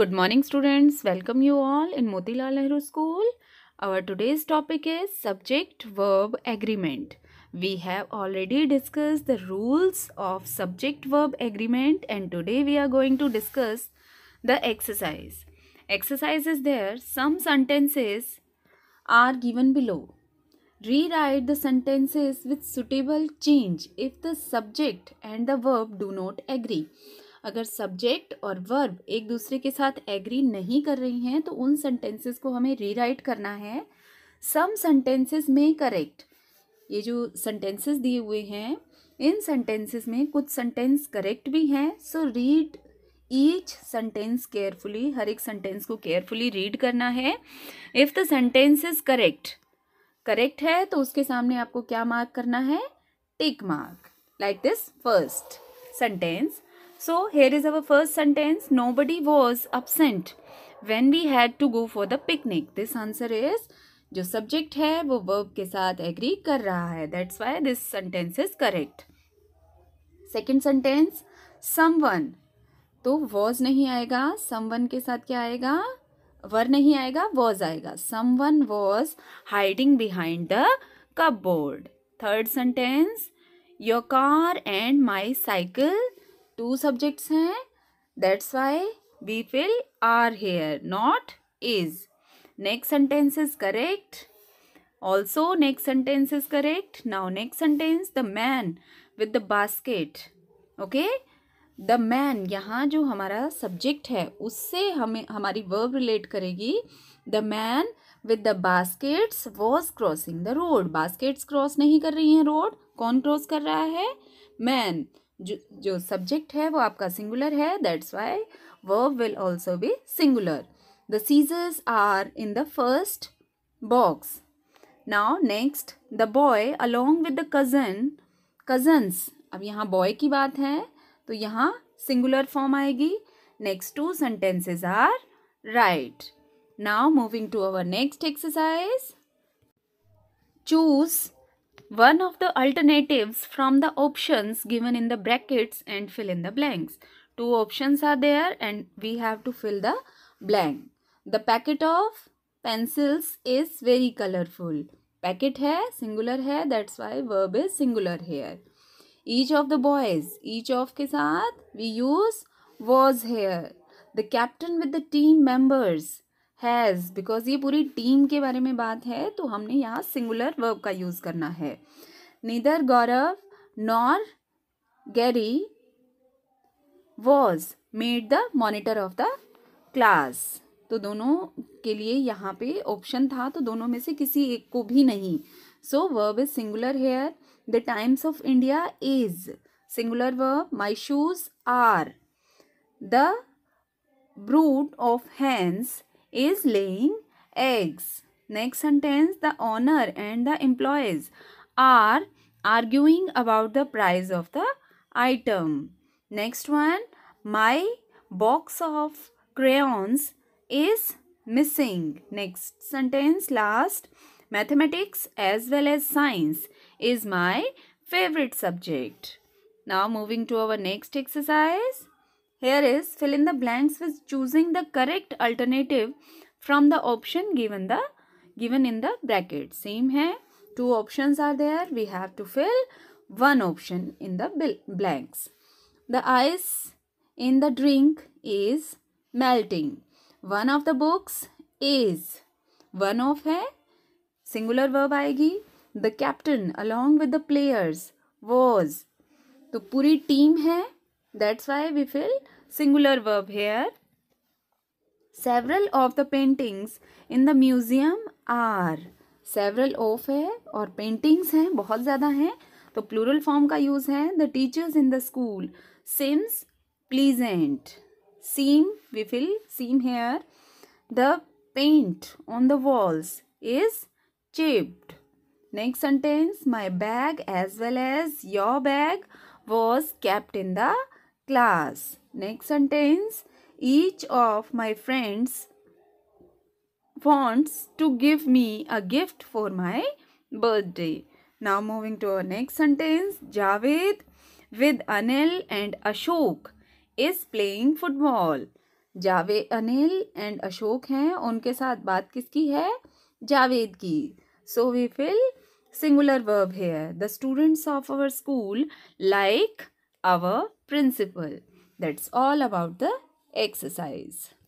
Good morning students. Welcome you all in Motilal Nehru School. Our today's topic is subject verb agreement. We have already discussed the rules of subject verb agreement and today we are going to discuss the exercise. Exercise is there. Some sentences are given below. Rewrite the sentences with suitable change if the subject and the verb do not agree. अगर subject और verb एक दूसरे के साथ agree नहीं कर रही हैं तो उन सेंटेंसेस को हमें रीराइट करना है सम सेंटेंसेस में करेक्ट ये जो सेंटेंसेस दिए हुए हैं इन सेंटेंसेस में कुछ सेंटेंस करेक्ट भी हैं so read each sentence carefully हर एक सेंटेंस को केयरफुली रीड करना है if the sentence is correct correct है तो उसके सामने आपको क्या मार्क करना है tick mark like this first sentence So here is our first sentence. Nobody was absent when we had to go for the picnic. This answer is जो subject है वो वर्ब के साथ एग्री कर रहा है that's why this sentence is correct second sentence someone तो was नहीं आएगा सम वन के साथ क्या आएगा वर नहीं आएगा वॉज आएगा someone was hiding behind the cupboard third sentence your car and my cycle two subjects हैं that's why we fill are here not is next sentence is correct also next sentence is correct now next sentence the man with the basket okay the man यहाँ जो हमारा subject है उससे हमें हमारी verb relate करेगी the man with the baskets was crossing the road baskets cross नहीं कर रही हैं रोड कौन क्रॉस कर रहा है मैन जो जो सब्जेक्ट है वो आपका सिंगुलर है that's why verb will also be singular the scissors are in the first box now next the boy along with the cousin cousins अब यहाँ बॉय की बात है तो यहाँ सिंगुलर फॉर्म आएगी next two sentences are right now moving to our next exercise choose one of the alternatives from the options given in the brackets and fill in the blanks. Two options are there and we have to fill the blank. The packet of pencils is very colorful. Packet hai, singular hai, that's why verb is singular here. Each of the boys, each of के साथ we use was here. The captain with the team members has because ये पूरी team के बारे में बात है तो हमने यहाँ सिंगुलर वर्ब का यूज़ करना है neither Gaurav nor Gary was made the monitor of the class तो दोनों के लिए यहाँ पे ऑप्शन था तो दोनों में से किसी एक को भी नहीं so verb is singular here the Times of India is singular verb my shoes are the brood of hens is laying eggs. Next sentence, the owner and the employees are arguing about the price of the item. Next one, my box of crayons is missing. Next sentence, last, mathematics as well as science is my favorite subject. Now moving to our next exercise. Here is fill in the blanks with choosing the correct alternative from the option given the given in the bracket. Same hai. Two options are there. We have to fill one option in the blanks. The ice in the drink is melting. One of the books is. One of है singular verb aegi. The captain along with the players was. तो puri team hai. That's why we fill singular verb here. Several of the paintings in the museum are. Several of है और paintings हैं बहुत ज़्यादा हैं तो plural form का use है The teachers in the school seems pleasant. Seem we fill seem here. The paint on the walls is chipped. Next sentence, my bag as well as your bag was kept in the class. Next sentence. Each of my friends wants to give me a gift for my birthday. Now moving to our next sentence. Javed with Anil and Ashok is playing football. Javed Anil and Ashok हैं उनके साथ बात किसकी है जावेद की so we fill singular verb here the students of our school like our principle. That's all about the exercise.